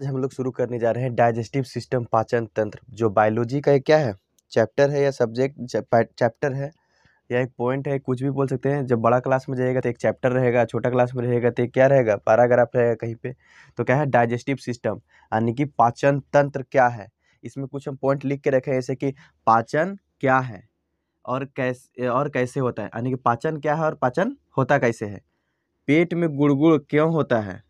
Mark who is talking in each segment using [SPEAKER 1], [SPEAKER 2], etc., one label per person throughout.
[SPEAKER 1] आज हम लोग शुरू करने जा रहे हैं डाइजेस्टिव सिस्टम पाचन तंत्र जो बायोलॉजी का एक क्या है चैप्टर है या सब्जेक्ट चैप्टर है या एक पॉइंट है कुछ भी बोल सकते हैं जब बड़ा क्लास में जाएगा तो एक चैप्टर रहेगा छोटा क्लास में रहेगा तो क्या रहेगा पैराग्राफ रहेगा कहीं पे तो क्या है डाइजेस्टिव सिस्टम यानी कि पाचन तंत्र क्या है इसमें कुछ हम पॉइंट लिख के रखें जैसे कि पाचन क्या है और कैसे और कैसे होता है यानी कि पाचन क्या है और पाचन होता कैसे है पेट में गुड़गुड़ क्यों होता है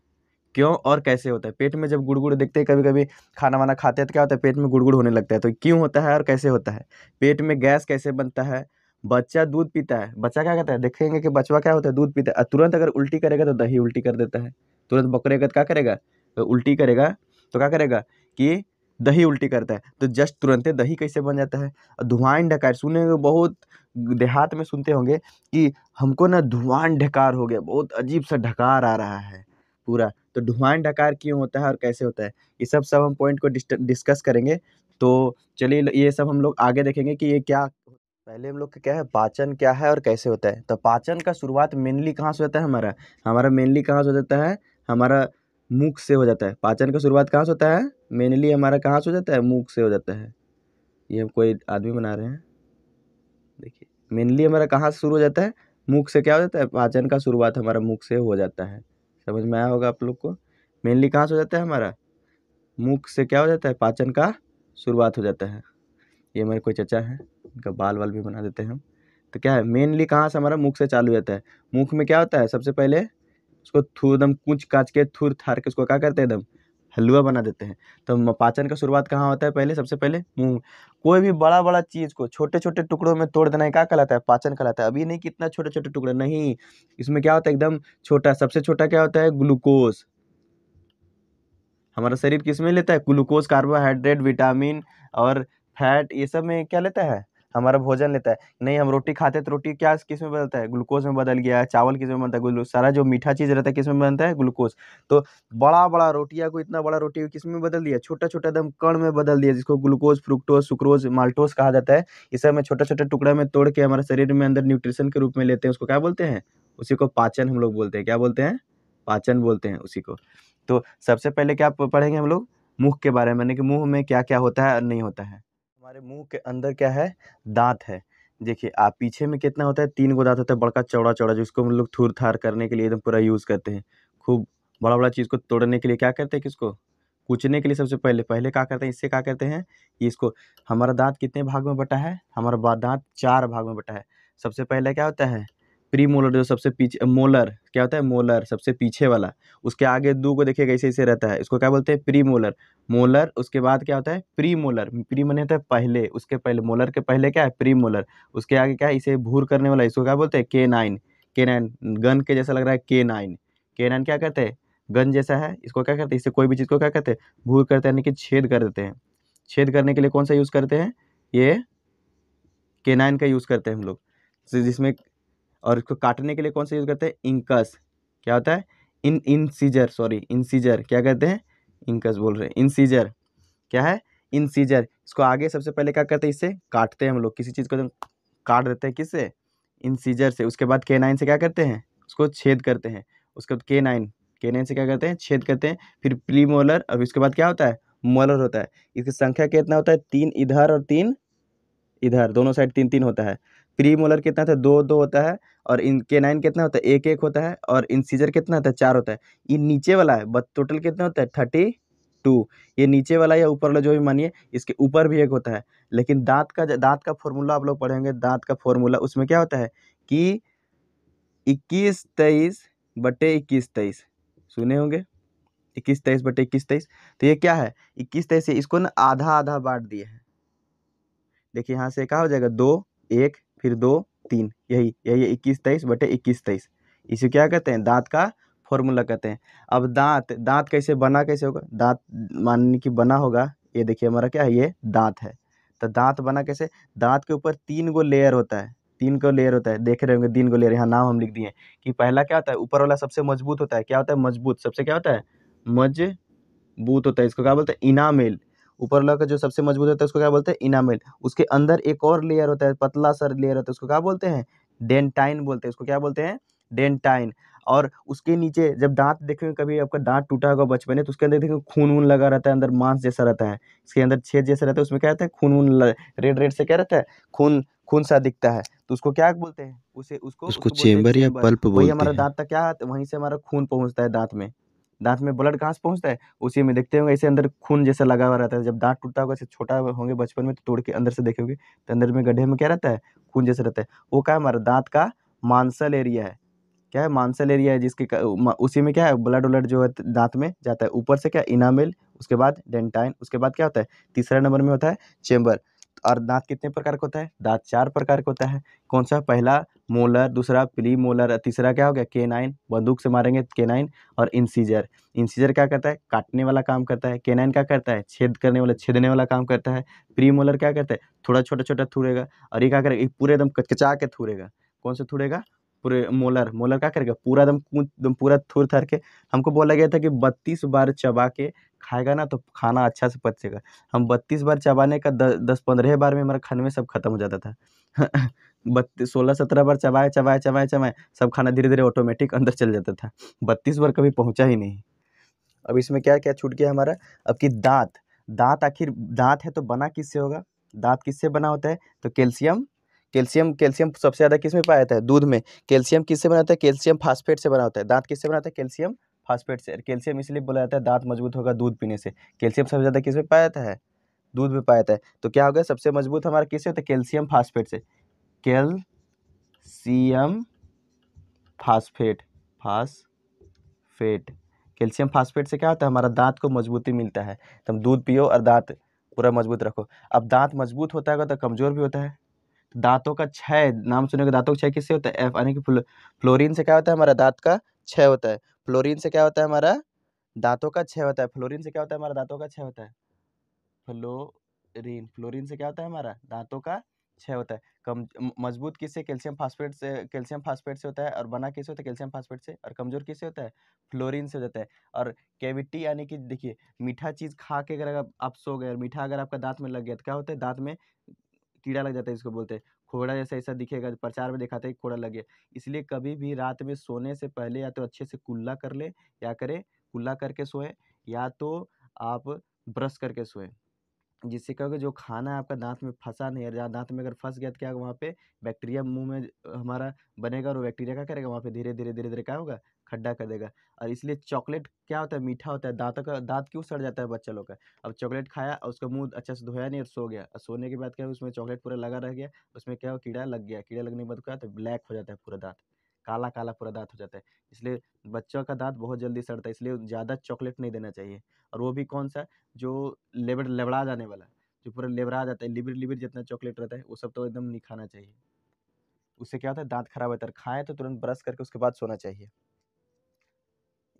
[SPEAKER 1] क्यों और कैसे होता है पेट में जब गुड़ गुड़ देखते हैं कभी कभी खाना वाना खाते हैं तो क्या होता है पेट में गुड़ गुड़ होने लगता है तो क्यों होता है और कैसे होता है पेट में गैस कैसे बनता है बच्चा दूध पीता है बच्चा क्या कहता है देखेंगे कि बच्चा क्या होता है दूध पीता है तुरंत अगर उल्टी करेगा तो दही उल्टी कर देता है तुरंत बकरेगा तो क्या करेगा तो उल्टी करेगा तो क्या करेगा कि दही उल्टी करता है तो जस्ट तुरंत दही कैसे बन जाता है धुआं ढकार सुने बहुत देहात में सुनते होंगे कि हमको ना धुआं ढकार हो गया बहुत अजीब सा ढकार आ रहा है पूरा तो ढुआन डकार क्यों होता है और कैसे होता है ये सब सब हम पॉइंट को डिस्कस करेंगे तो चलिए ये सब हम लोग आगे देखेंगे कि ये क्या पहले हम लोग का क्या है पाचन क्या है और कैसे होता है तो पाचन का शुरुआत मेनली कहाँ से होता है हमारा हमारा मेनली कहाँ से हो जाता है हमारा मुख से हो जाता है पाचन का शुरुआत कहाँ से होता है मेनली हमारा कहाँ से हो जाता है मुख से हो जाता है ये हम कोई आदमी बना रहे हैं देखिए मेनली हमारा कहाँ से शुरू हो जाता है मुख से क्या हो जाता है पाचन का शुरुआत हमारा मुख से हो जाता है समझ में आया होगा आप लोग को मेनली कहाँ से हो जाता है हमारा मुख से क्या हो जाता है पाचन का शुरुआत हो जाता है ये मेरे कोई चचा हैं इनका बाल वाल भी बना देते हैं हम तो क्या है मेनली कहाँ से हमारा मुख से चालू हो जाता है मुख में क्या होता है सबसे पहले उसको थू एकदम कूच काच के थुर थार के उसको क्या करते हैं एकदम हलवा बना देते हैं तो पाचन का शुरुआत कहाँ होता है पहले सबसे पहले मुंह कोई भी बड़ा बड़ा चीज़ को छोटे छोटे टुकड़ों में तोड़ देना क्या कहलाता है पाचन कहलाता है अभी नहीं कितना छोटे छोटे टुकड़े नहीं इसमें क्या होता है एकदम छोटा सबसे छोटा क्या होता है ग्लूकोज हमारा शरीर किस में लेता है ग्लूकोज कार्बोहाइड्रेट विटामिन और फैट ये सब में क्या लेता है हमारा भोजन लेता है नहीं हम रोटी खाते तो रोटी क्या किस में बदलता है ग्लूकोज में बदल गया है चावल किस में बनता है ग्लू सारा जो मीठा चीज़ रहता है किस में बनता है ग्लूकोज तो बड़ा बड़ा रोटिया को इतना बड़ा रोटी किस में बदल दिया छोटा छोटा एकदम कण में बदल दिया जिसको ग्लूकोज फ्रुक्टोज सुक्रोज माल्टोज कहा जाता है इस सब छोटा छोटा टुकड़ा में तोड़ के हमारे शरीर में अंदर न्यूट्रिशन के रूप में लेते हैं उसको क्या बोलते हैं उसी को पाचन हम लोग बोलते हैं क्या बोलते हैं पाचन बोलते हैं उसी को तो सबसे पहले क्या पढ़ेंगे हम लोग मुख के बारे में यानी कि मुंह में क्या क्या होता है और नहीं होता है हमारे मुंह के अंदर क्या है दांत है देखिए आप पीछे में कितना होता है तीन गो दांत होता है बड़का चौड़ा चौड़ा जिसको हम लोग थुर थार करने के लिए एकदम पूरा यूज़ करते हैं खूब बड़ा बड़ा चीज़ को तोड़ने के लिए क्या करते हैं किसको कूचने के लिए सबसे पहले पहले क्या करते हैं इससे क्या करते हैं इसको हमारा दांत कितने भाग में बटा है हमारा दांत चार भाग में बटा है सबसे पहले क्या होता है प्री मोलर जो सबसे पीछे मोलर क्या होता है मोलर सबसे पीछे वाला उसके आगे दो को देखिएगा ऐसे ऐसे रहता है इसको क्या बोलते हैं प्री मोलर मोलर उसके बाद क्या होता है प्री मोलर प्री मने होता है पहले उसके पहले मोलर के पहले क्या है प्री मोलर उसके आगे क्या है इसे भूर करने वाला इसको क्या बोलते हैं के नाइन के नाइन गन के जैसा लग रहा है के नाइन के नाइन क्या कहते हैं गन जैसा है इसको क्या करते हैं इससे कोई भी चीज़ को क्या कहते हैं भूर करते हैं यानी कि छेद कर देते हैं छेद करने के लिए कौन सा यूज़ करते हैं ये के नाइन का यूज़ करते हैं हम लोग जिसमें और इसको काटने के लिए कौन सा यूज़ करते हैं इंकस क्या होता है इन सीजर सॉरी इनसीजर क्या कहते हैं इंकस बोल रहे हैं सीजर क्या है सीजर इसको आगे सबसे पहले क्या करते हैं इससे काटते हैं हम लोग किसी चीज़ को तो काट देते हैं किससे इनसीजर से उसके बाद के नाइन से क्या करते हैं उसको छेद करते हैं उसके बाद के नाइन के नाइन से क्या करते हैं छेद करते हैं फिर मोलर और उसके बाद क्या होता है मोलर होता है इसकी संख्या कितना होता है तीन इधर और तीन इधर दोनों साइड तीन तीन होता है प्री मोलर कितना होता है दो दो होता है और इन के नाइन कितना होता है एक एक होता है और इन सीजर कितना होता है चार होता है ये नीचे वाला है बट टोटल कितना होता है थर्टी टू ये नीचे वाला या ऊपर वाला जो भी मानिए इसके ऊपर भी एक होता है लेकिन दांत का दांत का फॉर्मूला आप लोग पढ़ेंगे दांत का फॉर्मूला उसमें क्या होता है कि इक्कीस तेईस बटे इक्कीस तेईस सुने होंगे इक्कीस तेईस बटे इक्कीस तेईस तो ये क्या है इक्कीस तेईस इसको ना आधा आधा बांट दिया है देखिए यहाँ से क्या हो जाएगा दो एक फिर दो तीन यही यही इक्कीस तेईस बटे इक्कीस तेईस इसे क्या कहते हैं दांत का फॉर्मूला कहते हैं अब दांत दांत कैसे बना कैसे होगा दांत मानने की बना होगा ये देखिए हमारा क्या है ये दांत है तो दांत बना कैसे दांत के ऊपर तीन गो लेयर होता है तीन को लेयर होता है देख रहे होंगे तीन को लेयर यहाँ नाम हम लिख दिए कि पहला क्या होता है ऊपर वाला सबसे मजबूत होता है क्या होता है मजबूत सबसे क्या होता है मजबूत होता है इसको क्या बोलते हैं इनामेल ऊपर वाला का जो सबसे मजबूत होता है उसको क्या बोलते हैं इनामेल उसके अंदर एक और लेयर होता है पतला सर लेयर होता है उसको क्या बोलते हैं डेंटाइन बोलते हैं उसको क्या बोलते हैं डेंटाइन और उसके नीचे जब दांत देखेंगे कभी आपका दांत टूटा होगा बचपन में तो उसके अंदर देखेंगे खून वून लगा रहता है अंदर मांस जैसा रहता है इसके अंदर छेद जैसा रहता है उसमें क्या रहता है खून वून रेड रेड से क्या रहता है खून खून सा दिखता है तो उसको क्या बोलते हैं उसे उसको उसको, उसको चेम्बर या पल्प बोलते हैं हमारा दांत तक क्या वहीं से हमारा खून पहुंचता है दांत में दांत में ब्लड कहाँ से पहुँचता है उसी में देखते होंगे ऐसे अंदर खून जैसा लगा हुआ रहता है जब दांत टूटता होगा छोटा होंगे बचपन में तो तोड़ के अंदर से देखोगे तो अंदर में गड्ढे में क्या रहता है खून जैसा रहता है वो क्या है हमारा दांत का मांसल एरिया है क्या है मांसल एरिया है जिसके उसी में क्या है ब्लड उलड जो है दांत में जाता है ऊपर से क्या इनामेल उसके बाद डेंटाइन उसके बाद क्या होता है तीसरा नंबर में होता है चेंबर और दांत कितने प्रकार का होता है दांत चार प्रकार का होता है कौन सा पहला मोलर दूसरा प्री मोलर तीसरा क्या हो गया केनाइन बंदूक से मारेंगे केनाइन और इंसीजर इंसीजर क्या करता है काटने वाला काम करता है केनाइन क्या करता है छेद करने वाला छेदने वाला काम करता है प्री मोलर क्या करता है थोड़ा छोटा छोटा थूरेगा और ये क्या करेगा ये पूरे एकदम कचा के थूरेगा कौन सा थूरेगा पूरे मोलर मोलर क्या करेगा पूरा एकदम कूद पूरा थुर थर के हमको बोला गया था कि बत्तीस बार चबा के खाएगा ना तो खाना अच्छा से पचेगा हम बत्तीस बार चबाने का द, दस पंद्रह बार में हमारा खाने में सब खत्म हो जाता था बत्तीस सोलह सत्रह बार चबाए चबाए चबाए चबाए सब खाना धीरे धीरे ऑटोमेटिक अंदर चल जाता था बत्तीस बार कभी पहुँचा ही नहीं अब इसमें क्या क्या छूट गया हमारा अब कि दाँत दांत आखिर दाँत है तो बना किससे होगा दाँत किससे बना होता है तो कैल्शियम कैल्शियम कैल्शियम सबसे ज़्यादा किस में पाया जाता है दूध में कैल्शियम किससे बनाता है कैल्शियम फास्फेट से बना होता है दांत किससे बनाता है कैल्शियम फास्फेट से कैल्शियम इसलिए बोला जाता है दांत मजबूत होगा दूध पीने से कैल्शियम सबसे ज़्यादा किस में पाया जाता है दूध में पाया जाता है तो क्या होगा सबसे मजबूत हमारा किससे होता है कैल्शियम फास्फेट से calcium phosphate phosphate calcium phosphate से क्या होता है हमारा दांत को मजबूती मिलता है तो हम दूध पियो और दांत पूरा मजबूत रखो अब दांत मजबूत होता है तो कमज़ोर भी होता है दांतों का क्षय नाम सुने के दांतों का क्षय किससे होता है एफ यानी कि फ्लोरिन से क्या होता है हमारा दांत का क्षय होता है फ्लोरिन से क्या होता है हमारा दांतों का क्षय होता है फ्लोरिन से क्या होता है हमारा दांतों का क्षय होता है फ्लोरिन फ्लोरिन से क्या होता है हमारा दांतों का क्षय होता है कम मजबूत किससे कैल्शियम फास्फेट से कैल्शियम फास्फेट से होता है और बना किससे होता है कैल्शियम फास्फेट से और कमजोर किससे होता है फ्लोरिन से होता है और कैविटी यानी कि देखिए मीठा चीज़ खा के अगर आप सो गए और मीठा अगर आपका दांत में लग गया तो क्या होता है दांत में कीड़ा लग जाता है इसको बोलते हैं खोड़ा जैसा ऐसा दिखेगा तो प्रचार में दिखाते हैं खोड़ा लगे इसलिए कभी भी रात में सोने से पहले या तो अच्छे से कुल्ला कर ले या करें कुल्ला करके सोए या तो आप ब्रश करके सोए जिससे क्या होगा जो खाना है आपका दांत में फंसा नहीं है दांत में अगर फंस गया तो क्या वहाँ पे बैक्टीरिया मुंह में हमारा बनेगा और बैक्टीरिया क्या करेगा वहाँ पे धीरे धीरे धीरे धीरे क्या होगा खड्डा कर देगा और इसलिए चॉकलेट क्या होता है मीठा होता है दांतों का दांत क्यों सड़ जाता है बच्चा लोग का अब चॉकलेट खाया और उसका मुंह अच्छा से धोया नहीं और सो गया और सोने के बाद क्या उसमें चॉकलेट पूरा लगा रह गया उसमें क्या हो कीड़ा लग गया कीड़ा लगने के बाद क्या तो ब्लैक हो जाता है पूरा दांत काला काला पूरा दांत हो जाता है इसलिए बच्चों का दांत बहुत जल्दी सड़ता है इसलिए ज़्यादा चॉकलेट नहीं देना चाहिए और वो भी कौन सा जो लेबर लेबड़ा जाने वाला जो पूरा लेबड़ा जाता है लिबिर लिबिर जितना चॉकलेट रहता है वो सब तो एकदम नहीं खाना चाहिए उससे क्या होता है दांत खराब होता है खाए तो तुरंत ब्रश करके उसके बाद सोना चाहिए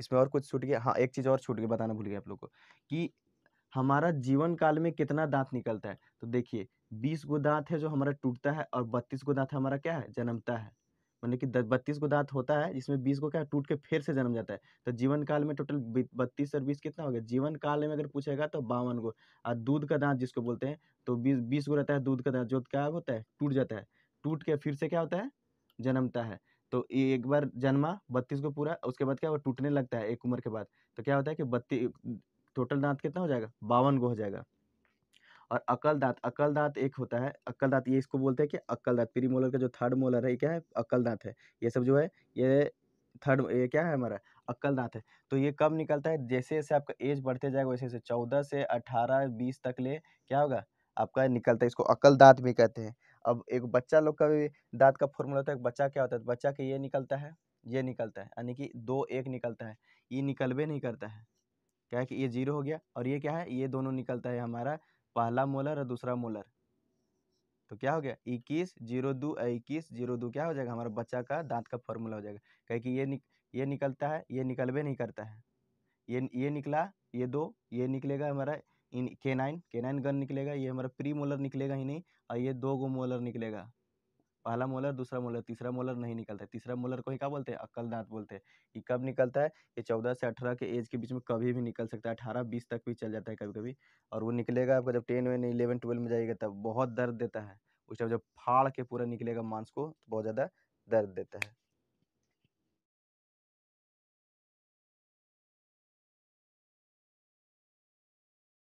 [SPEAKER 1] इसमें और कुछ छूट गया हाँ एक चीज़ और छूट गया बताना भूल गया आप लोग को कि हमारा जीवन काल में कितना दांत निकलता है तो देखिए बीस गो दांत है जो हमारा टूटता है और बत्तीस गो दांत हमारा क्या है जन्मता है मतलब कि बत्तीस गो दांत होता है जिसमें बीस गो क्या टूट के फिर से जन्म जाता है तो जीवन काल में टोटल बत्तीस और बीस कितना हो गया जीवन काल में अगर पूछेगा तो बावन गो और दूध का दांत जिसको बोलते हैं तो बीस बीस गो रहता है दूध का दांत जो क्या होता है टूट जाता है टूट के फिर से क्या होता है जन्मता है तो एक बार जन्मा बत्तीस को पूरा उसके बाद क्या वो टूटने लगता है एक उम्र के बाद तो क्या होता है कि बत्तीस टोटल दांत कितना हो जाएगा बावन गो हो जाएगा और अकल दांत अकल दांत एक होता है अकल दांत ये इसको बोलते हैं कि अकल दांत प्री मोलर का जो थर्ड मोलर है ये क्या है अकल दांत है ये सब जो है ये थर्ड ये क्या है हमारा अक्कल दांत है तो ये कब निकलता है जैसे जैसे आपका एज बढ़ते जाएगा वैसे जैसे चौदह से अठारह बीस तक ले क्या होगा आपका निकलता है इसको अकल दांत भी कहते हैं अब एक बच्चा लोग का भी दाँत का फॉर्मूला होता है बच्चा क्या होता है बच्चा के ये निकलता है ये निकलता है यानी कि दो एक निकलता है ये निकलवे नहीं करता है क्या है कि ये जीरो हो गया और ये क्या है ये दोनों निकलता है हमारा पहला मोलर और दूसरा मोलर तो क्या हो गया इक्कीस जीरो दो इक्कीस जीरो दो क्या हो जाएगा हमारा बच्चा का दांत का फॉर्मूला हो जाएगा क्या कि ये निक ये निकलता है ये निकलवे नहीं करता है ये ये निकला ये दो ये निकलेगा हमारा इन के नाइन के नाइन गन निकलेगा ये हमारा प्री मोलर निकलेगा ही नहीं और ये दो गो मोलर निकलेगा पहला मोलर दूसरा मोलर तीसरा मोलर नहीं निकलता है तीसरा मोलर को ही क्या बोलते हैं अक्ल दांत बोलते हैं ये कब निकलता है ये चौदह से अठारह के एज के बीच में कभी भी निकल सकता है अठारह बीस तक भी चल जाता है कभी कभी और वो निकलेगा आपका जब टेन वेन इलेवन ट्वेल्व में जाएगा तब बहुत दर्द देता है उस टाइम जब फाड़ के पूरा निकलेगा मांस को तो बहुत ज़्यादा दर्द देता है